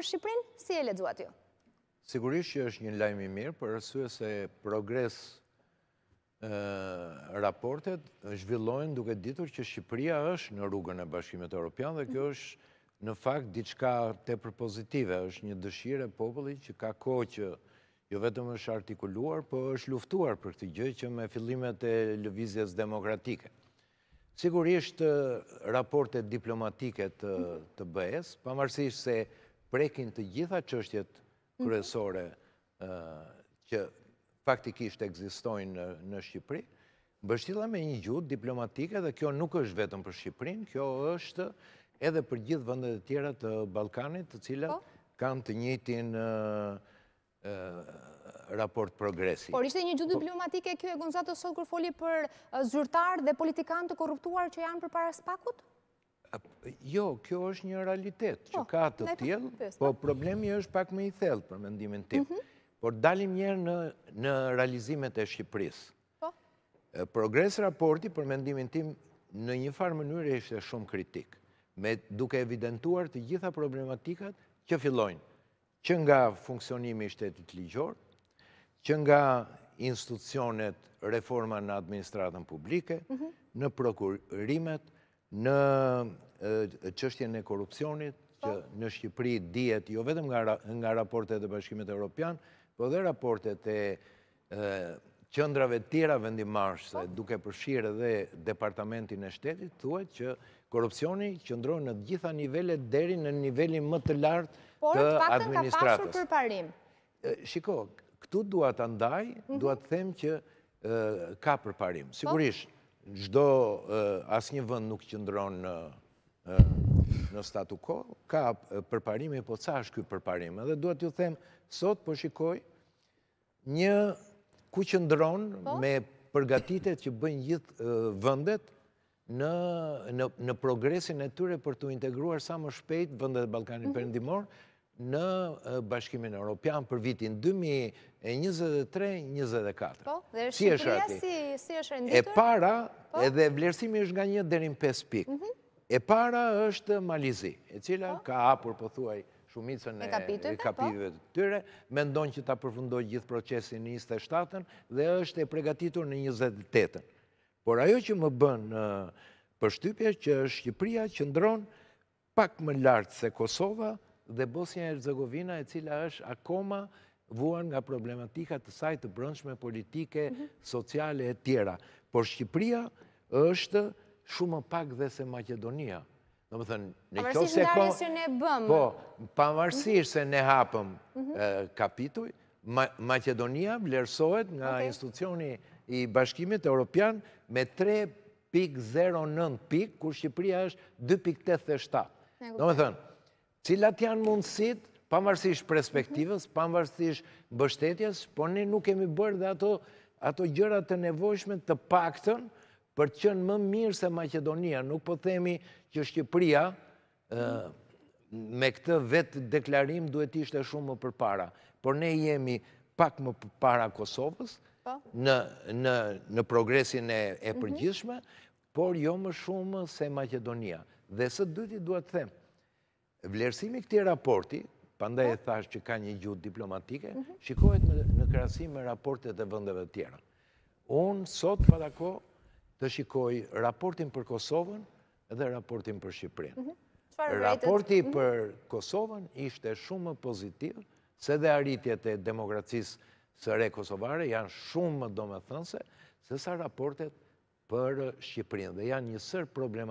për Shqiprin, si e ledzuat ju? Sigurisht që është një lajmë i mirë, për rësue se progres raportet zhvillojnë duke ditur që Shqipria është në rrugën e bashkimet e Europian dhe kjo mhm. është në fakt diçka të pozitive, është një dëshire populli që ka ko që jo vetëm është artikuluar, për është luftuar për këtë gjë që me fillimet e lëvizjes demokratike. Sigurisht raportet diplomatike të mhm. bëhes, pa marësish se prekin të gjitha qështjet mhm. kërësore që faktikisht eksistojnë në Shqipëri, bështila me një gjutë diplomatike dhe kjo nuk është vetëm për Shqipërin, kjo është edhe për gjithë vëndet e tjera të Balkanit të cilat po. kanë të njëtin raport progresi. Por ishte një gjutë po. diplomatike kjo e sot Sokur foli për zyrtar dhe politikan të korruptuar që janë për para spakut? Jo, kjo është një realitet, që po, ka të tjelë, po, po problemi është pak me i thellë për mendimin tim. Mhm. Por dalim njerë në realizimet e Shqipëris. Po. Progres raporti për mendimin tim në një farë mënyrë e ishte shumë kritik, me duke evidentuar të gjitha problematikat që fillojnë, që nga funksionimi i shtetit ligjor, që nga institucionet reforma në administratën publike, mhm. në prokurimet, në qështjen e korupcionit, që po. në Shqipëri djetë, jo vetëm nga raportet dhe bashkimit e Europian, po dhe raportet e qëndrave tira vendimarshë, po. duke përshirë dhe departamentin e shtetit, thuet që korupcioni qëndrojnë në gjitha nivellet deri në nivellin më të lartë të administratës. Por të faktën ka pasur përparim. Shiko, këtu duat andaj, mhm. duat them që ka përparim. Po. Sigurisht, gjdo asë një vënd nuk qëndron në në statu ko, ka përparime, po ca është kjo përparime. Dhe duhet ju them, sot po shikoj një ku qëndron po? me përgatitet që bëjnë gjithë vëndet në progresin e tyre për të integruar sa më shpejt vëndet e Balkanin mhm. përndimor, në bashkimin Europian për vitin 2023-2024. Po, dhe Shqipëria si është renditur? E para, po. edhe vlerësimi është nga një derin 5 pik. Mhm. E para është Malizi, e cila po. ka apur, po thuaj, shumicën e po. kapitujve të tyre, me ndonë që ta përfundoj gjithë procesin në 27-ën dhe është e pregatitur në 28-ën. Por ajo që më bën për shtypje që Shqipëria që ndronë pak më lartë se Kosova, dhe Bosnia e Rzegovina e cila është akoma vuan nga problematikat të sajtë brëndshme politike, mhm. sociale e tjera. Por Shqipria është shumë pak dhe se Makedonia. Në më thënë, në kjo se... Pavarësisht në bëmë. Po, pavarësisht se ne hapëm mhm. kapituj, Makedonia blersohet nga institucioni i bashkimit e Europian me 3.09 pik, kur Shqipria është 2.87. Në më thënë, cilat janë mundësit, përmërësish perspektivës, përmërësish bështetjes, por ne nuk kemi bërë dhe ato gjërat të nevojshme të pakten për të qënë më mirë se Macedonia. Nuk po themi që Shqipria me këtë vetë deklarim duhet ishte shumë më për para. Por ne jemi pak më për para Kosovës po. në progresin e mhm. përgjithshme, por jo më shumë se Macedonia. Dhe së dyti duhet themë, vlerësimi këti raporti, panda e thash që ka një gjutë diplomatike, mhm. shikohet në krasim me raportet e vëndeve tjera. Unë sot pa dako të shikoj raportin për Kosovën dhe raportin për Shqipërin. Mhm. Raporti mhm. për Kosovën ishte shumë pozitiv, se dhe arritjet e demokracisë së re Kosovare janë shumë më domethënse, se sa raportet për Shqipërinë dhe janë një sër problematikë.